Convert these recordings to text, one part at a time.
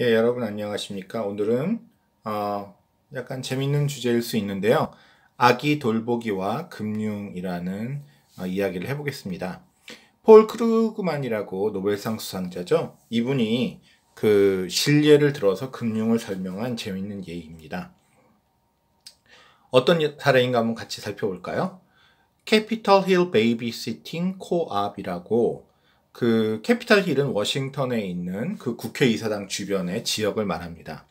예, 여러분 안녕하십니까? 오늘은 어, 약간 재밌는 주제일 수 있는데요. 아기 돌보기와 금융이라는 어, 이야기를 해보겠습니다. 폴 크루그만이라고 노벨상 수상자죠. 이분이 그 실례를 들어서 금융을 설명한 재밌는 예입니다. 어떤 예, 사례인가 한번 같이 살펴볼까요? 캐피털 힐 베이비시팅 코업이라고 그 캐피탈 힐은 워싱턴에 있는 그 국회의사당 주변의 지역을 말합니다.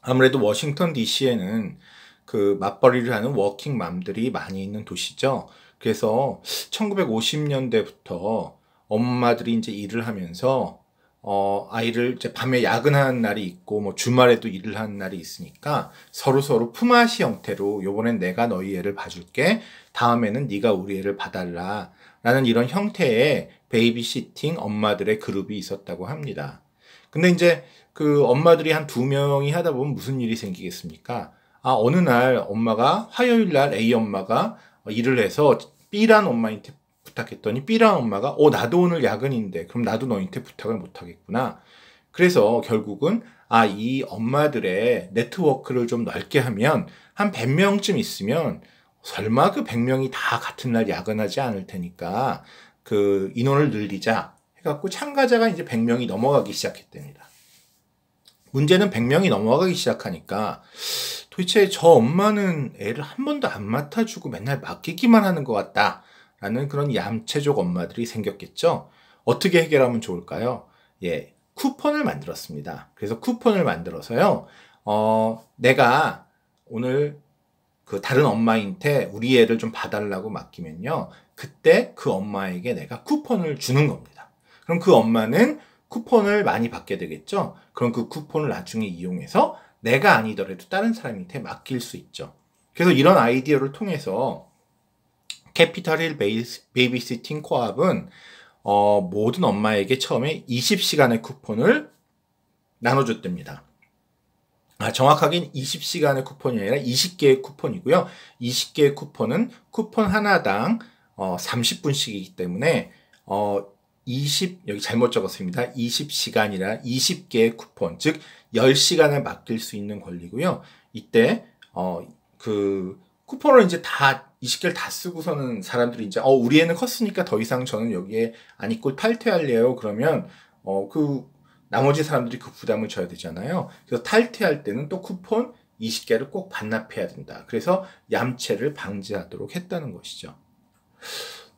아무래도 워싱턴 DC에는 그 맞벌이를 하는 워킹 맘들이 많이 있는 도시죠. 그래서 1950년대부터 엄마들이 이제 일을 하면서 어, 아이를 이제 밤에 야근하는 날이 있고, 뭐 주말에도 일을 하는 날이 있으니까 서로 서로 품앗이 형태로 요번엔 내가 너희 애를 봐줄게. 다음에는 네가 우리 애를 봐달라. 라는 이런 형태의 베이비시팅 엄마들의 그룹이 있었다고 합니다. 근데 이제 그 엄마들이 한 두 명이 하다 보면 무슨 일이 생기겠습니까? 아, 어느 날 엄마가 화요일 날 A 엄마가 일을 해서 B란 엄마한테 부탁했더니 B란 엄마가 어, 나도 오늘 야근인데 그럼 나도 너한테 부탁을 못 하겠구나. 그래서 결국은 아, 이 엄마들의 네트워크를 좀 넓게 하면 한 100명쯤 있으면 설마 그 100명이 다 같은 날 야근하지 않을 테니까 그 인원을 늘리자 해갖고 참가자가 이제 100명이 넘어가기 시작했답니다. 문제는 100명이 넘어가기 시작하니까 도대체 저 엄마는 애를 한 번도 안 맡아주고 맨날 맡기기만 하는 것 같다라는 그런 얌체족 엄마들이 생겼겠죠. 어떻게 해결하면 좋을까요? 예, 쿠폰을 만들었습니다. 그래서 쿠폰을 만들어서요, 어, 내가 오늘 그 다른 엄마한테 우리 애를 좀 봐달라고 맡기면요. 그때 그 엄마에게 내가 쿠폰을 주는 겁니다. 그럼 그 엄마는 쿠폰을 많이 받게 되겠죠. 그럼 그 쿠폰을 나중에 이용해서 내가 아니더라도 다른 사람한테 맡길 수 있죠. 그래서 이런 아이디어를 통해서 캐피탈 힐 베이비시팅 코합은 어, 모든 엄마에게 처음에 20시간의 쿠폰을 나눠줬답니다. 아, 정확하긴 20시간의 쿠폰이 아니라 20개의 쿠폰이고요. 20개의 쿠폰은 쿠폰 하나당 어, 30분씩이기 때문에 어, 20 여기 잘못 적었습니다. 20시간이라 20개의 쿠폰 즉 10시간을 맡길 수 있는 권리고요. 이때 어, 그 쿠폰을 이제 다 20개를 다 쓰고서는 사람들이 이제 어 우리 애는 컸으니까 더 이상 저는 여기에 안 있고 탈퇴할래요. 그러면 어그 나머지 사람들이 그 부담을 져야 되잖아요. 그래서 탈퇴할 때는 또 쿠폰 20개를 꼭 반납해야 된다. 그래서 얌체를 방지하도록 했다는 것이죠.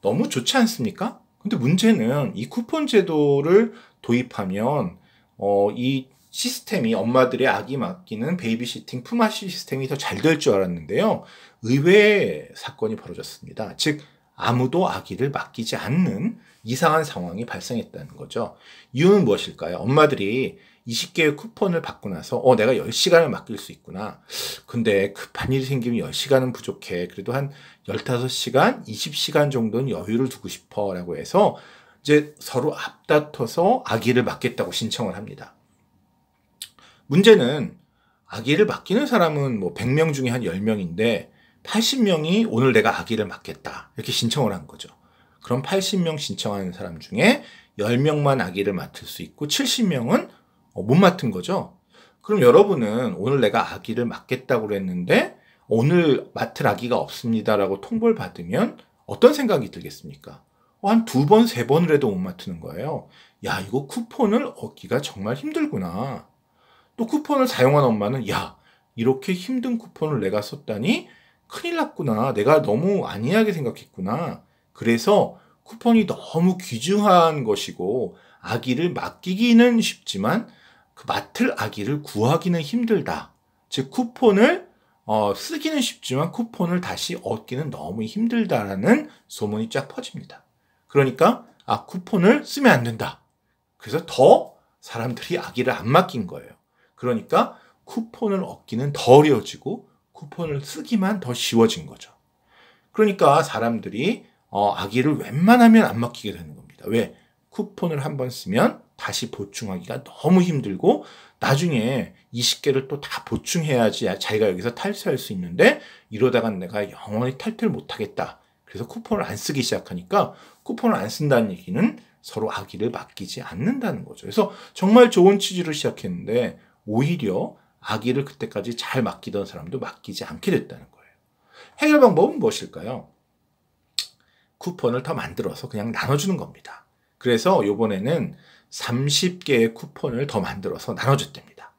너무 좋지 않습니까? 근데 문제는 이 쿠폰 제도를 도입하면 어, 이 시스템이 엄마들의 아기 맡기는 베이비시팅 품앗이 시스템이 더 잘 될 줄 알았는데요. 의외의 사건이 벌어졌습니다. 즉 아무도 아기를 맡기지 않는 이상한 상황이 발생했다는 거죠. 이유는 무엇일까요? 엄마들이 20개의 쿠폰을 받고 나서 어 내가 10시간을 맡길 수 있구나. 근데 급한 일이 생기면 10시간은 부족해. 그래도 한 15시간, 20시간 정도는 여유를 두고 싶어 라고 해서 이제 서로 앞다퉈서 아기를 맡겠다고 신청을 합니다. 문제는 아기를 맡기는 사람은 뭐 100명 중에 한 10명인데 80명이 오늘 내가 아기를 맡겠다. 이렇게 신청을 한 거죠. 그럼 80명 신청하는 사람 중에 10명만 아기를 맡을 수 있고 70명은 어, 못 맡은 거죠. 그럼 여러분은 오늘 내가 아기를 맡겠다고 그랬는데 오늘 맡을 아기가 없습니다라고 통보를 받으면 어떤 생각이 들겠습니까? 어, 한두 번, 세 번을 해도 못 맡는 으 거예요. 야, 이거 쿠폰을 얻기가 정말 힘들구나. 또 쿠폰을 사용한 엄마는 야, 이렇게 힘든 쿠폰을 내가 썼다니 큰일 났구나. 내가 너무 안이하게 생각했구나. 그래서 쿠폰이 너무 귀중한 것이고 아기를 맡기기는 쉽지만 그 맡을 아기를 구하기는 힘들다. 즉 쿠폰을 어, 쓰기는 쉽지만 쿠폰을 다시 얻기는 너무 힘들다라는 소문이 쫙 퍼집니다. 그러니까 아 쿠폰을 쓰면 안 된다. 그래서 더 사람들이 아기를 안 맡긴 거예요. 그러니까 쿠폰을 얻기는 더 어려워지고 쿠폰을 쓰기만 더 쉬워진 거죠. 그러니까 사람들이 어, 아기를 웬만하면 안맡기게 되는 겁니다. 왜? 쿠폰을 한번 쓰면 다시 보충하기가 너무 힘들고 나중에 20개를 또 다 보충해야지 자기가 여기서 탈퇴할 수 있는데 이러다간 내가 영원히 탈퇴를 못하겠다. 그래서 쿠폰을 안 쓰기 시작하니까 쿠폰을 안 쓴다는 얘기는 서로 아기를 맡기지 않는다는 거죠. 그래서 정말 좋은 취지로 시작했는데 오히려 아기를 그때까지 잘 맡기던 사람도 맡기지 않게 됐다는 거예요. 해결 방법은 무엇일까요? 쿠폰을 더 만들어서 그냥 나눠주는 겁니다. 그래서 요번에는 30개의 쿠폰을 더 만들어서 나눠줬답니다.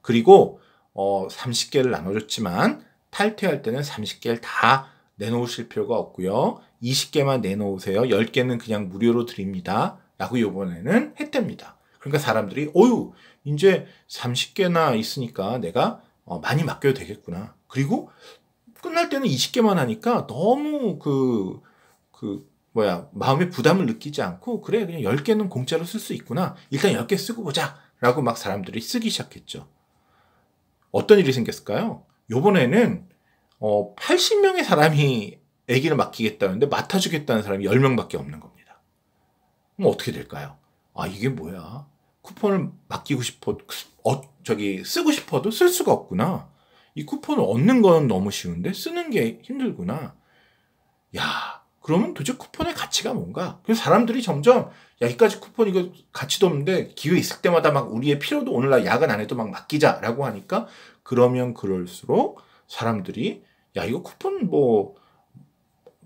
그리고 어, 30개를 나눠줬지만 탈퇴할 때는 30개를 다 내놓으실 필요가 없고요. 20개만 내놓으세요. 10개는 그냥 무료로 드립니다. 라고 요번에는 했답니다. 그러니까 사람들이 어유 이제 30개나 있으니까 내가 어, 많이 맡겨도 되겠구나. 그리고 끝날 때는 20개만 하니까 너무 그, 그, 뭐야, 마음의 부담을 느끼지 않고, 그래, 그냥 10개는 공짜로 쓸 수 있구나. 일단 10개 쓰고 보자. 라고 막 사람들이 쓰기 시작했죠. 어떤 일이 생겼을까요? 요번에는, 어, 80명의 사람이 아기를 맡기겠다는데 맡아주겠다는 사람이 10명 밖에 없는 겁니다. 그럼 어떻게 될까요? 아, 이게 뭐야. 쿠폰을 맡기고 싶어, 어, 저기 쓰고 싶어도 쓸 수가 없구나. 이 쿠폰을 얻는 건 너무 쉬운데 쓰는 게 힘들구나. 야, 그러면 도대체 쿠폰의 가치가 뭔가? 그래서 사람들이 점점 여기까지 쿠폰 이거 가치도 없는데 기회 있을 때마다 막 우리의 필요도 오늘날 야근 안 해도 막 맡기자라고 하니까 그러면 그럴수록 사람들이 야 이거 쿠폰 뭐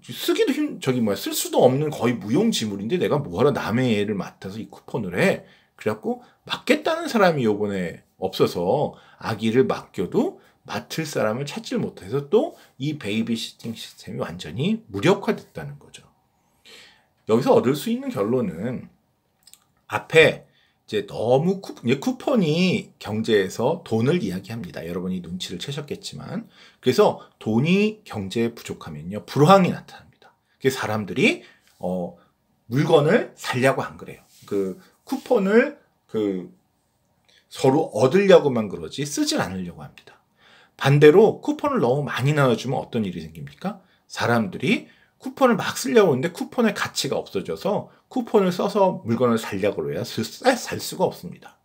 쓰기도 힘 저기 뭐야 쓸 수도 없는 거의 무용지물인데 내가 뭐하러 남의 애를 맡아서 이 쿠폰을 해 그래갖고 맡겠다는 사람이 요번에 없어서 아기를 맡겨도 맡을 사람을 찾질 못해서 또 이 베이비 시팅 시스템이 완전히 무력화됐다는 거죠. 여기서 얻을 수 있는 결론은 앞에 이제 너무 쿠, 쿠폰이 경제에서 돈을 이야기합니다. 여러분이 눈치를 채셨겠지만. 그래서 돈이 경제에 부족하면요. 불황이 나타납니다. 그 사람들이, 어, 물건을 살려고 안 그래요. 그 쿠폰을 그 서로 얻으려고만 그러지 쓰질 않으려고 합니다. 반대로 쿠폰을 너무 많이 나눠주면 어떤 일이 생깁니까? 사람들이 쿠폰을 막 쓰려고 하는데 쿠폰의 가치가 없어져서 쿠폰을 써서 물건을 살려고 해야 살 수가 없습니다.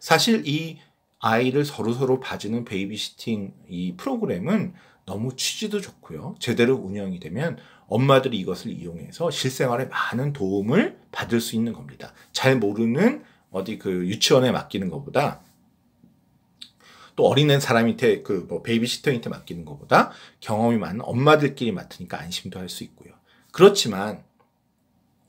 사실 이 아이를 서로서로 봐주는 베이비시팅 이 프로그램은 너무 취지도 좋고요. 제대로 운영이 되면 엄마들이 이것을 이용해서 실생활에 많은 도움을 받을 수 있는 겁니다. 잘 모르는 어디 그 유치원에 맡기는 것보다 또 어린애 사람한테 그뭐 베이비시터한테 맡기는 것보다 경험이 많은 엄마들끼리 맡으니까 안심도 할 수 있고요. 그렇지만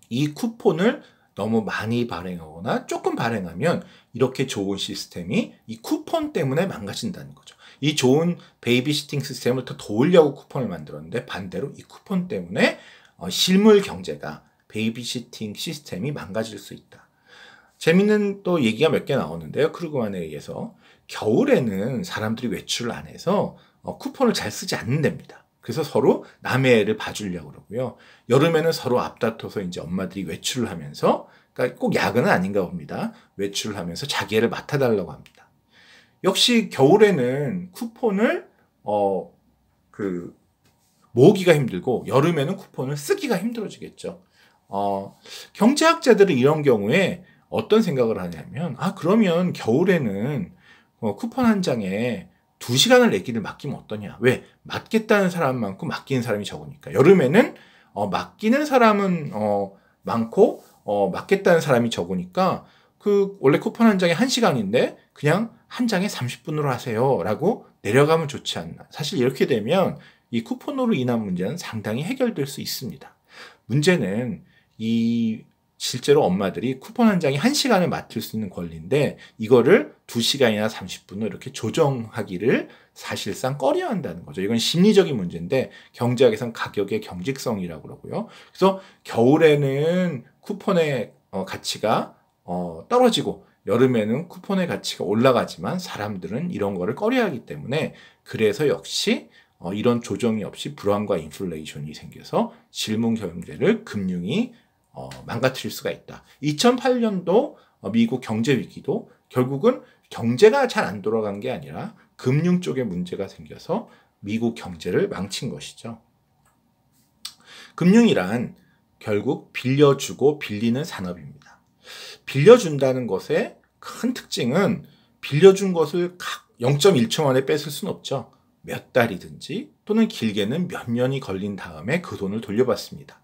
이 쿠폰을 너무 많이 발행하거나 조금 발행하면 이렇게 좋은 시스템이 이 쿠폰 때문에 망가진다는 거죠. 이 좋은 베이비시팅 시스템을 더 도우려고 쿠폰을 만들었는데 반대로 이 쿠폰 때문에 어, 실물 경제가 베이비시팅 시스템이 망가질 수 있다. 재밌는 또 얘기가 몇 개 나오는데요. 크루그만에 의해서 겨울에는 사람들이 외출을 안 해서 어, 쿠폰을 잘 쓰지 않는답니다. 그래서 서로 남의 애를 봐주려고 그러고요. 여름에는 서로 앞다퉈서 이제 엄마들이 외출을 하면서 그러니까 꼭 야근은 아닌가 봅니다. 외출을 하면서 자기 애를 맡아달라고 합니다. 역시 겨울에는 쿠폰을 어 그 모으기가 힘들고 여름에는 쿠폰을 쓰기가 힘들어지겠죠. 어 경제학자들은 이런 경우에 어떤 생각을 하냐면 아 그러면 겨울에는 어, 쿠폰 한 장에 두 시간을 내기를 맡기면 어떠냐? 왜 맡겠다는 사람만큼 맡기는 사람이 적으니까 여름에는 어, 맡기는 사람은 어, 많고 어, 맡겠다는 사람이 적으니까 그 원래 쿠폰 한 장에 1시간인데 그냥 한 장에 30분으로 하세요라고 내려가면 좋지 않나. 사실 이렇게 되면 이 쿠폰으로 인한 문제는 상당히 해결될 수 있습니다. 문제는 이 실제로 엄마들이 쿠폰 한 장에 1시간에 맡을 수 있는 권리인데 이거를 2시간이나 30분으로 이렇게 조정하기를 사실상 꺼려 한다는 거죠. 이건 심리적인 문제인데 경제학에선 가격의 경직성이라고 그러고요. 그래서 겨울에는 쿠폰의 어, 가치가 어, 떨어지고 여름에는 쿠폰의 가치가 올라가지만 사람들은 이런 거를 꺼려하기 때문에 그래서 역시 어, 이런 조정이 없이 불황과 인플레이션이 생겨서 질문 경제를 금융이 어, 망가뜨릴 수가 있다. 2008년도 어, 미국 경제 위기도 결국은 경제가 잘 안 돌아간 게 아니라 금융 쪽에 문제가 생겨서 미국 경제를 망친 것이죠. 금융이란 결국 빌려주고 빌리는 산업입니다. 빌려준다는 것의 큰 특징은 빌려준 것을 각 0.1초 만에 뺏을 순 없죠. 몇 달이든지 또는 길게는 몇 년이 걸린 다음에 그 돈을 돌려받습니다.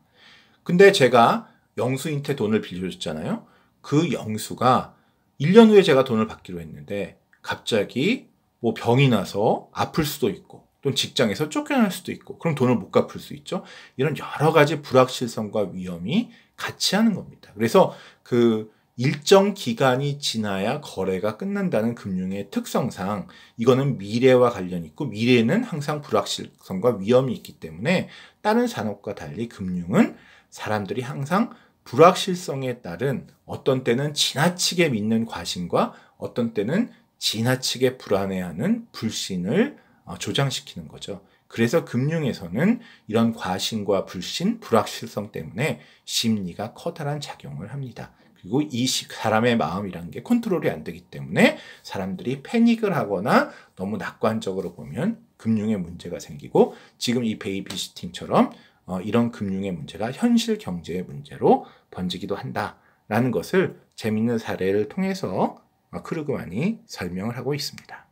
근데 제가 영수인테 돈을 빌려줬잖아요. 그 영수가 1년 후에 제가 돈을 받기로 했는데 갑자기 뭐 병이 나서 아플 수도 있고 또는 직장에서 쫓겨날 수도 있고 그럼 돈을 못 갚을 수 있죠. 이런 여러 가지 불확실성과 위험이 같이 하는 겁니다. 그래서 그 일정 기간이 지나야 거래가 끝난다는 금융의 특성상 이거는 미래와 관련 있고 미래는 항상 불확실성과 위험이 있기 때문에 다른 산업과 달리 금융은 사람들이 항상 불확실성에 따른 어떤 때는 지나치게 믿는 과신과 어떤 때는 지나치게 불안해하는 불신을 어, 조장시키는 거죠. 그래서 금융에서는 이런 과신과 불신, 불확실성 때문에 심리가 커다란 작용을 합니다. 그리고 이 사람의 마음이라는게 컨트롤이 안 되기 때문에 사람들이 패닉을 하거나 너무 낙관적으로 보면 금융의 문제가 생기고 지금 이 베이비시팅처럼 어, 이런 금융의 문제가 현실 경제의 문제로 번지기도 한다라는 것을 재밌는 사례를 통해서 크루그만이 설명을 하고 있습니다.